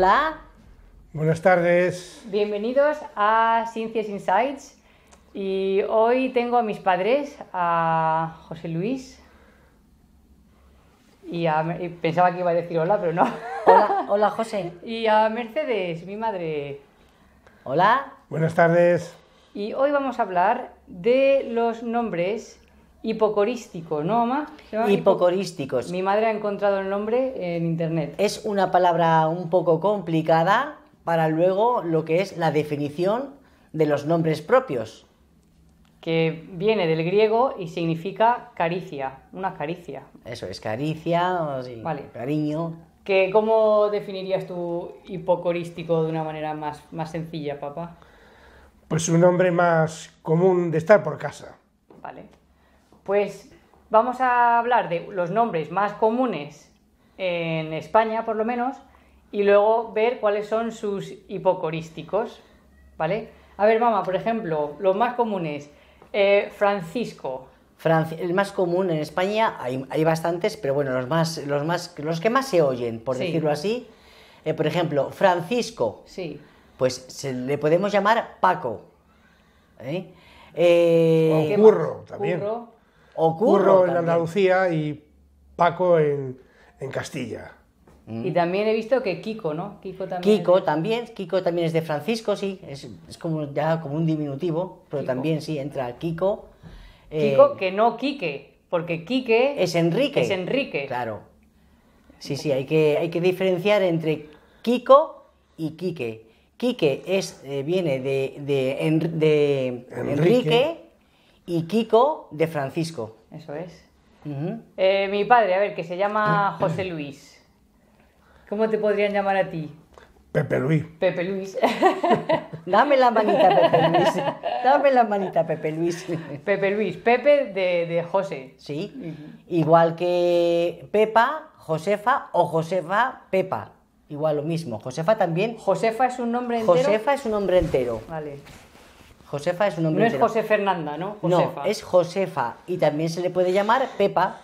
Hola. Buenas tardes. Bienvenidos a Ciencias Insights. Y hoy tengo a mis padres, a José Luis. Y, a, pensaba que iba a decir hola, pero no. Hola, hola José. Y a Mercedes, mi madre. Hola. Buenas tardes. Y hoy vamos a hablar de los nombres Hipocorístico, ¿no, mamá? Hipocorísticos. Mi madre ha encontrado el nombre en internet. Es una palabra un poco complicada para luego lo que es la definición de los nombres propios. Que viene del griego y significa caricia, una caricia. Eso es, caricia, cariño. ¿Cómo definirías tu hipocorístico de una manera más, más sencilla, papá? Pues un nombre más común de estar por casa. Vale. Pues vamos a hablar de los nombres más comunes en España, por lo menos, y luego ver cuáles son sus hipocorísticos, ¿vale? A ver, mamá, por ejemplo, los más comunes. Eh, Francisco. el más común en España, hay, bastantes, pero bueno, los, más, los, más, los que más se oyen, por decirlo así. Eh, por ejemplo, Francisco. Sí. Pues le podemos llamar Paco. ¿Eh? eh o también. Ocurro en Andalucía y Paco en, Castilla. Y también he visto que Kiko, ¿no? Kiko también. Kiko también, Kiko también es de Francisco, sí, es, como ya como un diminutivo, pero también sí entra Kiko. Eh, Kiko que no Quique, porque Quique es Enrique. Es Enrique. Claro. Sí, sí, hay que, hay que diferenciar entre Kiko y Quique. Quique eh, viene de, de, Enrique y Kiko de Francisco. Eso es. Eh, mi padre, a ver, que se llama José Luis. ¿Cómo te podrían llamar a ti? Pepe Luis. Pepe Luis. Dame la manita, Pepe Luis. Dame la manita, Pepe Luis. Pepe Luis. Pepe de, José. Sí. Igual que Pepa, Josefa o Josefa, Pepa. Igual lo mismo. Josefa también. Josefa es un nombre entero. Josefa es un nombre entero. Vale. Josefa es un nombre. No es José Fernanda, ¿no? No, es Josefa. Y también se le puede llamar Pepa.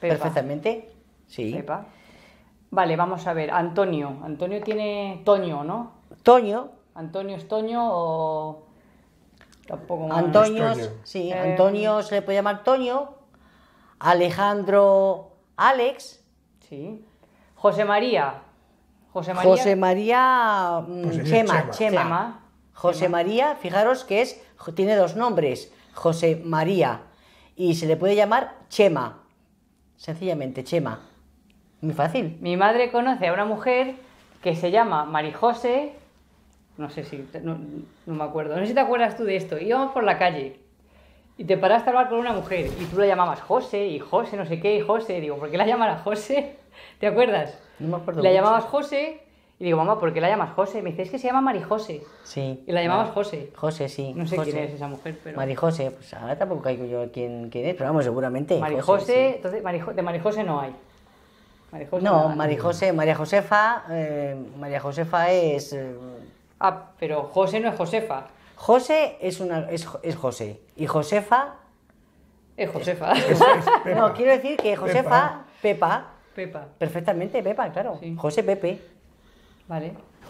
Perfectamente. Sí. Pepa. Vale, vamos a ver. Antonio. Antonio tiene Toño, ¿no? Toño. Antonio es Toño o. Tampoco Antonio, sí. Eh, Antonio se le puede llamar Toño. Alejandro Alex. Sí. José María. José María. José María. Mm, pues Chema. Chema. José María, fijaros que es, tiene dos nombres, José María, y se le puede llamar Chema, sencillamente Chema. Muy fácil. Mi madre conoce a una mujer que se llama Marijose, no sé si, no, me acuerdo, no sé si te acuerdas tú de esto, íbamos por la calle y te paraste a hablar con una mujer y tú la llamabas José y José no sé qué y José, digo, ¿por qué la llamara José? ¿Te acuerdas? No me acuerdo. La llamabas José y digo, mamá, ¿por qué la llamas José? me dice, es que se llama Marijose. Sí. Y la llamabas José. José, sí. No sé quién es esa mujer, pero. Marijose, pues ahora tampoco hay yo quién, quién es, pero vamos, seguramente. Marijose, José, entonces, de Marijose no hay. Marijose no, Marijose, María Josefa, eh, María Josefa es. Eh, ah, pero José no es Josefa. José es, una, es, es José. Y Josefa. Es Josefa. no, quiero decir que Josefa, Pepa. Pepa. Perfectamente, Pepa, claro. José Pepe.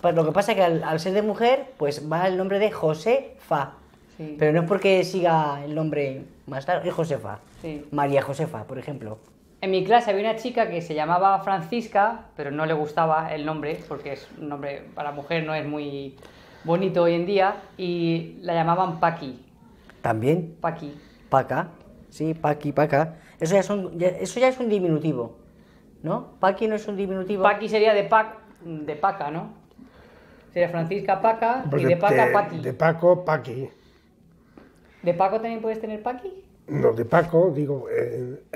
Lo que pasa es que al, ser de mujer, pues va el nombre de Josefa. Pero no es porque siga el nombre más tarde. es Josefa. María Josefa, por ejemplo. En mi clase había una chica que se llamaba Francisca, pero no le gustaba el nombre, porque es un nombre para mujer no es muy bonito hoy en día, y la llamaban Paqui. ¿También? Paqui. Paca, sí, Paqui, Paca. Eso ya, eso ya es un diminutivo, ¿no? Paqui no es un diminutivo. Paqui sería de Pac de Paca, ¿no? Sería Francisca Paca y pues de Paca De Paco, Paqui. ¿De Paco también puedes tener Paqui? No, de Paco, digo,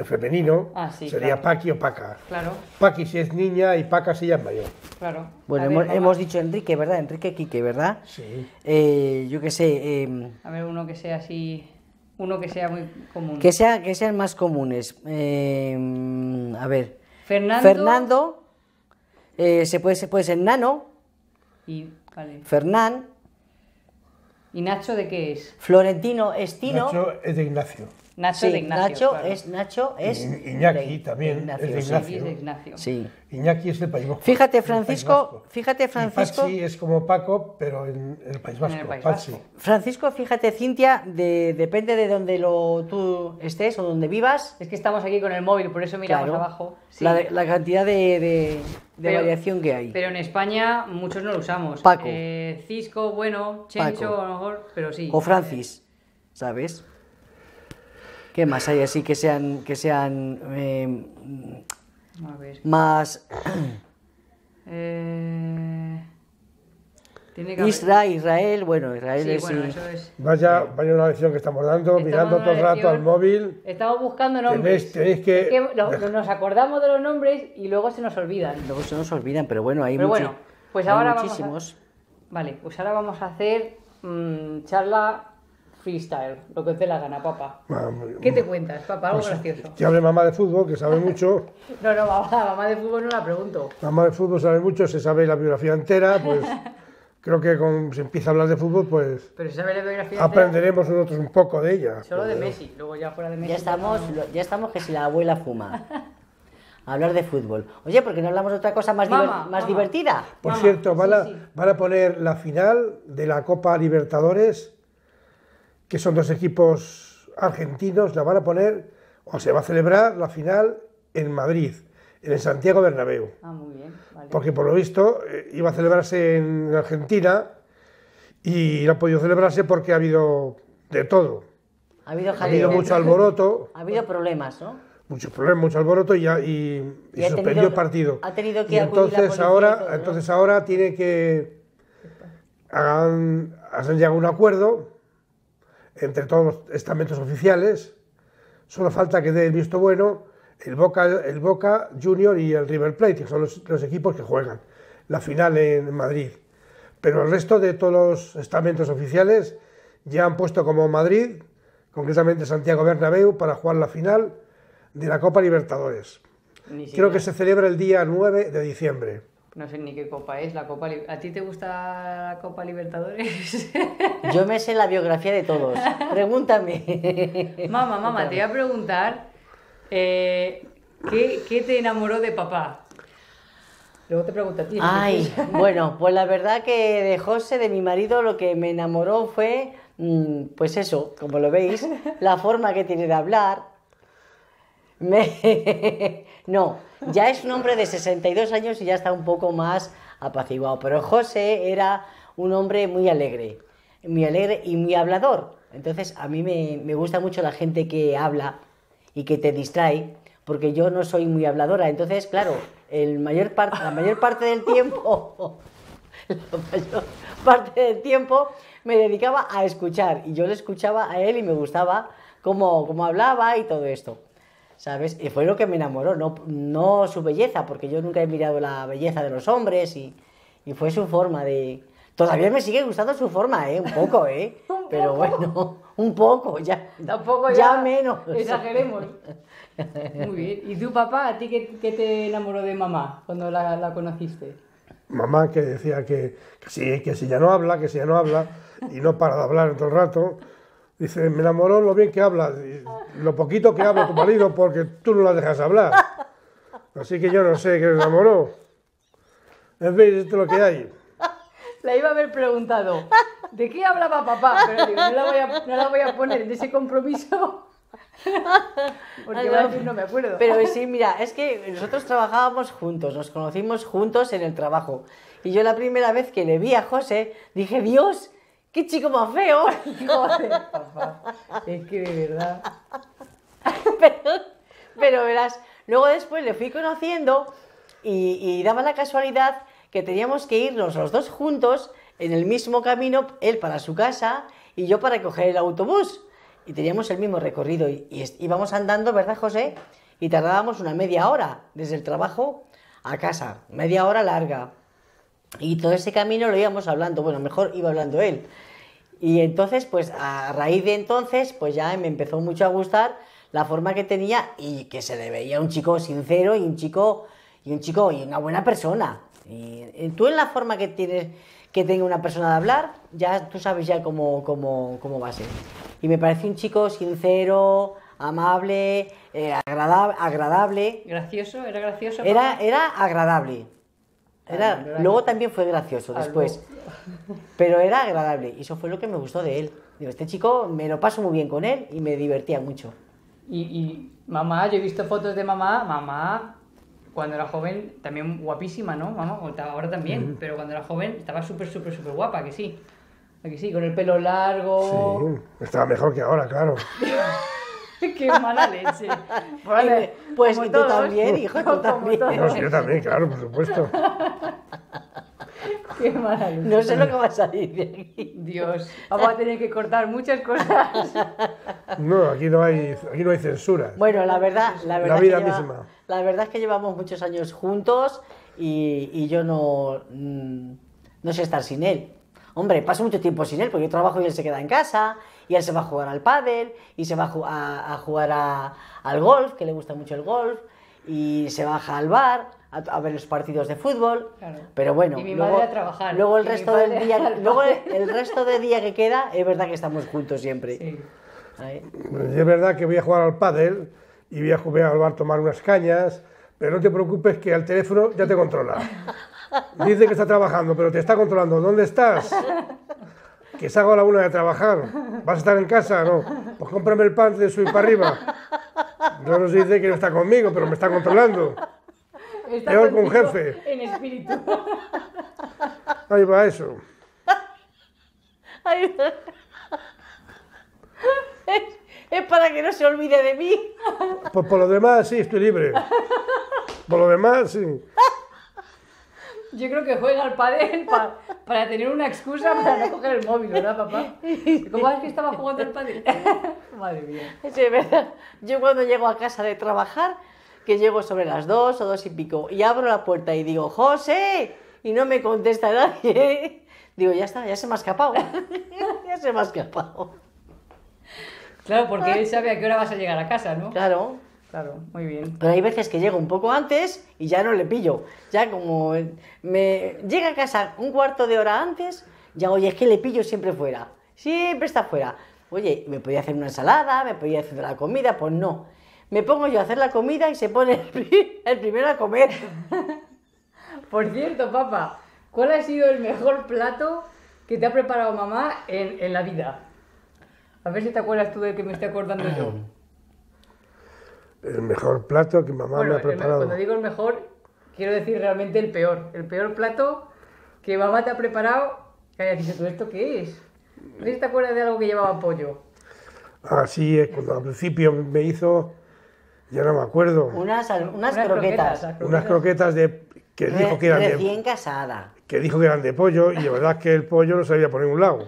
femenino ah, sí, sería Paqui o Paca. Claro. Paqui si es niña y Paca si ya es mayor. Claro. Bueno, hemos, dicho Enrique, ¿verdad? Enrique Quique, ¿verdad? Sí. Eh, yo qué sé. Em, a ver, uno que sea así. Uno que sea muy común. Que, sea, que sean más comunes. Em, a ver. Fernando. Fernando eh, se, puede, se puede ser Nano. Y, Fernán. ¿Y Nacho de qué es? Florentino Estino. Nacho es de Ignacio. Nacho de Ignacio. Nacho es Nacho es Iñaki también. es de Ignacio. Sí, Iñaki es del País Vasco. Fíjate Francisco, fíjate Francisco. Pachi es como Paco, pero en el País Vasco. Francisco, fíjate Cintia, depende de donde lo, tú estés o donde vivas. Es que estamos aquí con el móvil, por eso miramos abajo. La, cantidad de, variación que hay. Pero en España muchos no lo usamos. Paco. Eh, Cisco, bueno, Chencho, a lo mejor, pero sí. O Francis, ¿sabes? ¿Qué más hay así que sean, que sean eh, más... Eh, Israel, Israel, bueno, Israel es, bueno, Vaya, vaya una lección que estamos dando, mirando todo el rato al móvil. Estamos buscando nombres. nos acordamos de los nombres y luego se nos olvidan. Luego se nos olvidan, pero bueno, hay, pero pues ahora muchísimos. Vale, pues ahora vamos a hacer mm, charla freestyle, lo que te la gana, papá. Ah, ¿Qué te cuentas, papá? Algo pues, gracioso. Que hable mamá de fútbol, que sabe mucho. no, no, mamá, de fútbol no la pregunto. Mamá de fútbol sabe mucho, se sabe la biografía entera, pues... creo que con, se empieza a hablar de fútbol, pues Pero si sabe la biografía entera... aprenderemos nosotros un poco de ella. Solo de pues, Messi, luego ya fuera de Messi. Ya estamos, ya estamos que si la abuela fuma. hablar de fútbol. Oye, ¿por qué no hablamos de otra cosa más, divertida? Por cierto, van a poner la final de la Copa Libertadores que son dos equipos argentinos, la van a poner o se va a celebrar la final en Madrid, en el Santiago Bernabéu. Ah, muy bien. Porque por lo visto eh, iba a celebrarse en Argentina y no ha podido celebrarse porque ha habido de todo. Ha habido, ha habido ¿eh? mucho alboroto. ha habido problemas, ¿no? Muchos problemas, mucho alboroto y, y, y, suspendió el partido. Ha tenido que entonces ahora, entonces ahora tiene que hagan, hacen llegado un acuerdo entre todos los estamentos oficiales. Solo falta que dé el visto bueno el Boca, el Boca Junior y el River Plate, que son los, equipos que juegan la final en Madrid. Pero el resto de todos los estamentos oficiales ya han puesto como Madrid, concretamente Santiago Bernabéu, para jugar la final de la Copa Libertadores. Creo que se celebra el día 9 de diciembre no sé ni qué copa es, la Copa ¿A ti te gusta la Copa Libertadores? Yo me sé la biografía de todos. Pregúntame. Mamá, mamá, te voy a preguntar eh, ¿qué, ¿qué, te enamoró de papá? Luego te pregunto a ti. Ay, bueno, pues la verdad que de José, de mi marido, lo que me enamoró fue, mm, pues eso, como lo veis, la forma que tiene de hablar, no, ya es un hombre de 62 años y ya está un poco más apaciguado. Pero José era un hombre muy alegre, muy alegre y muy hablador. Entonces a mí me, gusta mucho la gente que habla y que te distrae, porque yo no soy muy habladora. Entonces, claro, el mayor la mayor parte del tiempo... la mayor parte del tiempo me dedicaba a escuchar y yo le escuchaba a él y me gustaba cómo, cómo hablaba y todo esto. ¿sabes? Y fue lo que me enamoró, no, no su belleza, porque yo nunca he mirado la belleza de los hombres y, y fue su forma de... Todavía me sigue gustando su forma, ¿eh? Un poco, ¿eh? ¿Un Pero bueno, un poco, ya. Tampoco ya, ya menos. Exageremos. Muy bien. ¿Y tu papá, a ti qué, qué te enamoró de mamá cuando la, la conociste? Mamá que decía que, que, sí, que si ya no habla, que si ya no habla, y no para de hablar todo el rato. Dice, me enamoró lo bien que habla lo poquito que habla tu marido porque tú no la dejas hablar. Así que yo no sé qué me enamoró. En fin, esto es lo que hay. La iba a haber preguntado, ¿de qué hablaba papá? Pero digo, no la voy a, no la voy a poner en ese compromiso. Porque no me acuerdo. Pero sí, mira, es que nosotros trabajábamos juntos, nos conocimos juntos en el trabajo. Y yo la primera vez que le vi a José, dije, Dios, ¡Qué chico más feo! Es que de verdad. pero, verás, luego después le fui conociendo y, daba la casualidad que teníamos que irnos los dos juntos en el mismo camino, él para su casa y yo para coger el autobús. Y teníamos el mismo recorrido y, y íbamos andando, ¿verdad, José? Y tardábamos una media hora desde el trabajo a casa, media hora larga. Y todo ese camino lo íbamos hablando, bueno, mejor iba hablando él. Y entonces, pues a raíz de entonces, pues ya me empezó mucho a gustar la forma que tenía y que se le veía un chico sincero y un chico y un chico y una buena persona. Y eh, tú en la forma que tienes que tenga una persona de hablar, ya tú sabes ya cómo, cómo, cómo va a ser. Y me parece un chico sincero, amable, eh, agradable. Gracioso, era gracioso. Era, era agradable. Era, luego también fue gracioso después, pero era agradable y eso fue lo que me gustó de él. Digo, este chico me lo paso muy bien con él y me divertía mucho. Y, mamá, yo he visto fotos de mamá, mamá cuando era joven también guapísima, ¿no? Mamá, ahora también, pero cuando era joven estaba súper, súper, súper guapa, que sí. que sí, con el pelo largo. Sí, estaba mejor que ahora, claro. Qué mala leche. Eh, pues tú también, hijo, tú también. yo también, claro, por supuesto. Qué mala leche. No sé lo que va a salir de aquí. Dios, vamos a tener que cortar muchas cosas. No, aquí no hay, aquí no hay censura. Bueno, la verdad, la verdad, es que misma. La verdad es que llevamos muchos años juntos y, y yo no, mm, no sé estar sin él. Hombre, paso mucho tiempo sin él porque yo trabajo y él se queda en casa y él se va a jugar al pádel y se va a, jugar a, al golf, que le gusta mucho el golf, y se baja al bar a, ver los partidos de fútbol. Pero bueno, luego, a trabajar, luego el resto del día, el, resto del día que queda es verdad que estamos juntos siempre. Sí. Es verdad que voy a jugar al pádel y voy a jugar al bar a tomar unas cañas, pero no te preocupes que al teléfono ya te controla. Dice que está trabajando, pero te está controlando. ¿Dónde estás? que salgo a la una de trabajar, ¿vas a estar en casa? No, pues cómprame el pan de subir para arriba. No nos dice que no está conmigo, pero me está controlando. Está Peor un jefe. En espíritu. Ahí va eso. es, para que no se olvide de mí. Pues por lo demás sí, estoy libre. Por lo demás sí. Yo creo que juega al padel para tener una excusa para no coger el móvil, ¿verdad, papá? ¿Cómo es que estaba jugando al padel? Madre mía. Sí, verdad. Yo cuando llego a casa de trabajar, que llego sobre las dos o dos y pico, y abro la puerta y digo, José, y no me contesta nadie. Digo, ya está, ya se me ha escapado. ya se me ha escapado. Claro, porque ah. él sabe a qué hora vas a llegar a casa, ¿no? Claro. Claro, muy bien. Pero hay veces que llego un poco antes y ya no le pillo. Ya como eh, me llega a casa un cuarto de hora antes, ya oye, es que le pillo siempre fuera. Siempre está fuera. Oye, me podía hacer una ensalada, me podía hacer la comida, pues no. Me pongo yo a hacer la comida y se pone el primero a comer. Por cierto, papá, ¿cuál ha sido el mejor plato que te ha preparado mamá en, en la vida? A ver si te acuerdas tú de que me estoy acordando yo. el mejor plato que mamá me ha preparado. cuando digo el mejor, quiero decir realmente el peor. El peor plato que mamá te ha preparado. Que haya dicho ¿esto qué es? ¿No te acuerdas de algo que llevaba pollo? Así es, cuando al principio me hizo, ya no me acuerdo. Unas, unas, croquetas, Unas croquetas de, que dijo que eran de... casada. Que dijo que eran de pollo y la verdad es que el pollo no sabía poner por ningún lado.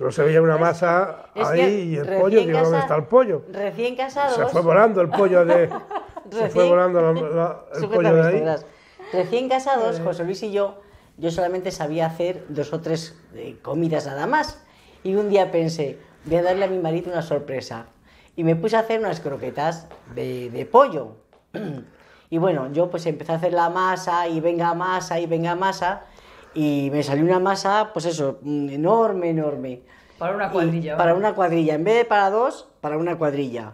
Solo se veía una pues, masa ahí y el pollo, digo, ¿dónde está el pollo? Recién casados. Se fue volando el pollo de... se fue volando la, el pollo de ahí. Recién casados, eh. José Luis y yo, yo solamente sabía hacer dos o tres eh, comidas nada más. Y un día pensé, voy a darle a mi marido una sorpresa. Y me puse a hacer unas croquetas de, de pollo. Y bueno, yo pues empecé a hacer la masa y venga masa y venga masa y me salió una masa, pues eso, mm, enorme, enorme. Para una cuadrilla. para una cuadrilla, en vez de para dos, para una cuadrilla.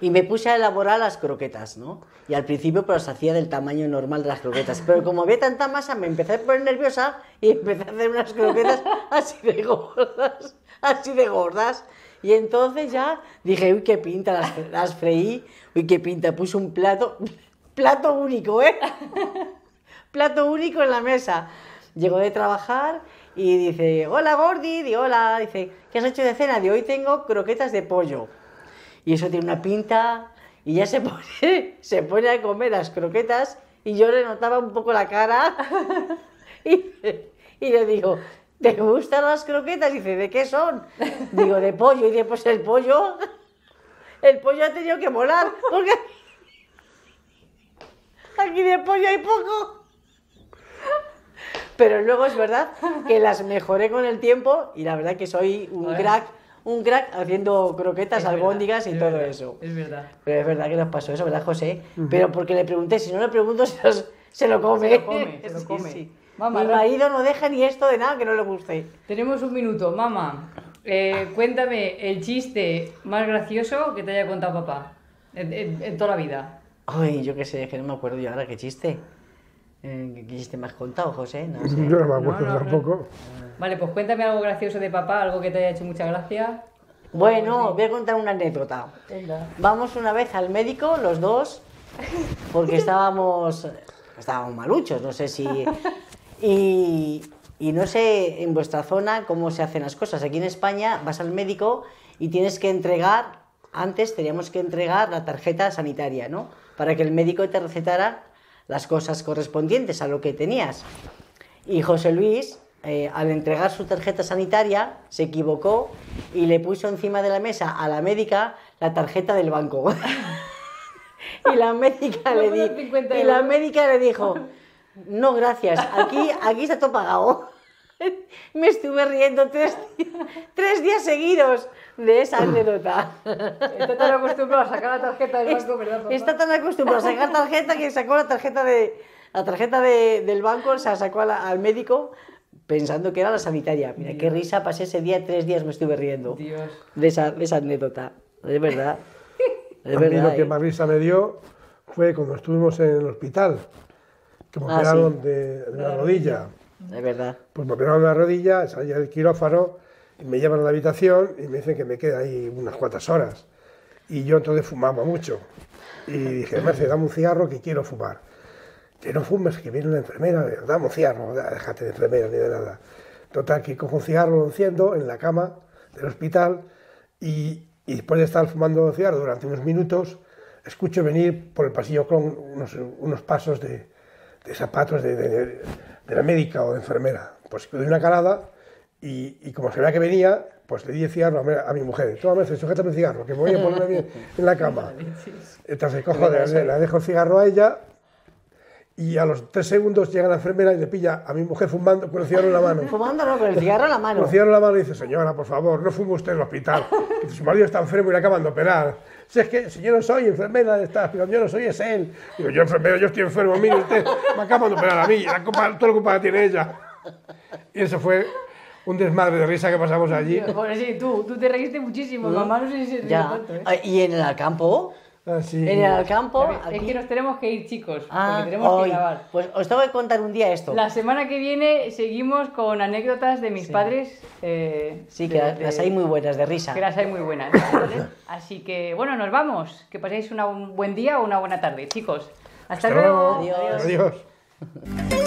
Y me puse a elaborar las croquetas, ¿no? Y al principio pues las hacía del tamaño normal de las croquetas. Pero como había tanta masa, me empecé a poner nerviosa y empecé a hacer unas croquetas así de gordas, así de gordas. Y entonces ya dije, uy, qué pinta, las, las freí, uy, qué pinta, puse un plato, plato único, ¿eh? plato único en la mesa. Llegó de trabajar y dice, hola Gordi, di hola, dice, ¿qué has hecho de cena? De hoy tengo croquetas de pollo. Y eso tiene una pinta y ya se pone, se pone a comer las croquetas y yo le notaba un poco la cara y, le digo, ¿te gustan las croquetas? Y dice, ¿de qué son? Digo, de pollo. Y dice, pues el pollo, el pollo ha tenido que molar porque aquí de pollo hay poco pero luego es verdad que las mejoré con el tiempo y la verdad que soy un crack un crack haciendo croquetas, es y todo eso. Es verdad. Pero es verdad que nos pasó eso, ¿verdad, José? Pero porque le pregunté, si no le pregunto, se, se lo come. Se lo come, se lo come. Mi marido no deja ni esto de nada que no le guste. Tenemos un minuto. Mamá, eh, cuéntame el chiste más gracioso que te haya contado papá en, toda la vida. Ay, yo qué sé, que no me acuerdo yo ahora qué chiste. Eh, ¿Qué quisiste más contado, José. No pues no tampoco. Vale, pues cuéntame algo gracioso de papá, algo que te haya hecho mucha gracia. Bueno, voy a contar una anécdota. Vamos una vez al médico, los dos, porque estábamos, estábamos maluchos, no sé si... y no sé en vuestra zona cómo se hacen las cosas. Aquí en España vas al médico y tienes que entregar, antes teníamos que entregar la tarjeta sanitaria, ¿no? Para que el médico te recetara las cosas correspondientes a lo que tenías. Y José Luis, eh, al entregar su tarjeta sanitaria, se equivocó y le puso encima de la mesa a la médica la tarjeta del banco. y la médica le, y la médica le dijo, no, gracias, aquí, aquí está todo pagado. me estuve riendo tres, tres, días seguidos de esa anécdota. Está tan acostumbrado a sacar la tarjeta del banco, ¿verdad? Está tan acostumbrado a sacar tarjeta que sacó la tarjeta, de, la tarjeta de, del banco, se la sacó al médico pensando que era la sanitaria. Mira, qué risa pasé ese día, tres días me estuve riendo De, esa, esa anécdota. Es verdad. a lo que ¿eh? más risa me dio fue cuando estuvimos en el hospital, que me ah, de, la rodilla es verdad. Pues me operaron la rodilla, salía del quirófano, y me llevan a la habitación y me dicen que me queda ahí unas cuantas horas. Y yo entonces fumaba mucho. Y dije, Mercedes, dame un cigarro que quiero fumar. Que no fumes, que viene una enfermera, dame un cigarro, déjate de enfermera ni de nada. Total, que cojo un cigarro, lo enciendo en la cama del hospital y, después de estar fumando un cigarro durante unos minutos, escucho venir por el pasillo con unos, pasos de, de zapatos de, era médica o de enfermera, pues le di una calada y, y como se veía que venía, pues le di el cigarro a, mi mujer. Entonces, me sujétame el cigarro, que me voy a poner en la cama. Entonces cojo, le dejo el cigarro a ella y a los tres segundos llega la enfermera y le pilla a mi mujer fumando con el cigarro en la mano. Fumando no, con el cigarro en la mano. Con el cigarro en la mano y dice, señora, por favor, no fume usted en el hospital. su marido está enfermo y le acaban de operar. Si es que si yo no soy enfermera de esta, yo no soy, es él. yo enfermero, yo estoy enfermo, mire usted, me acaban de operar a mí, la culpa, toda la culpa la tiene ella. Y eso fue un desmadre de risa que pasamos allí. Bueno, sí, tú, tú te reíste muchísimo, mm, mamá no sé si se ya. ¿eh? Ah, ¿Y en el campo? Ah, en el campo. Aquí. Es que nos tenemos que ir, chicos, ah, tenemos que grabar. Pues os tengo que contar un día esto. La semana que viene seguimos con anécdotas de mis padres. Eh, sí, que las hay muy buenas, de risa. Que las hay muy buenas. Así que, bueno, nos vamos. Que paséis un buen día o una buena tarde, chicos. Hasta, luego. Adiós.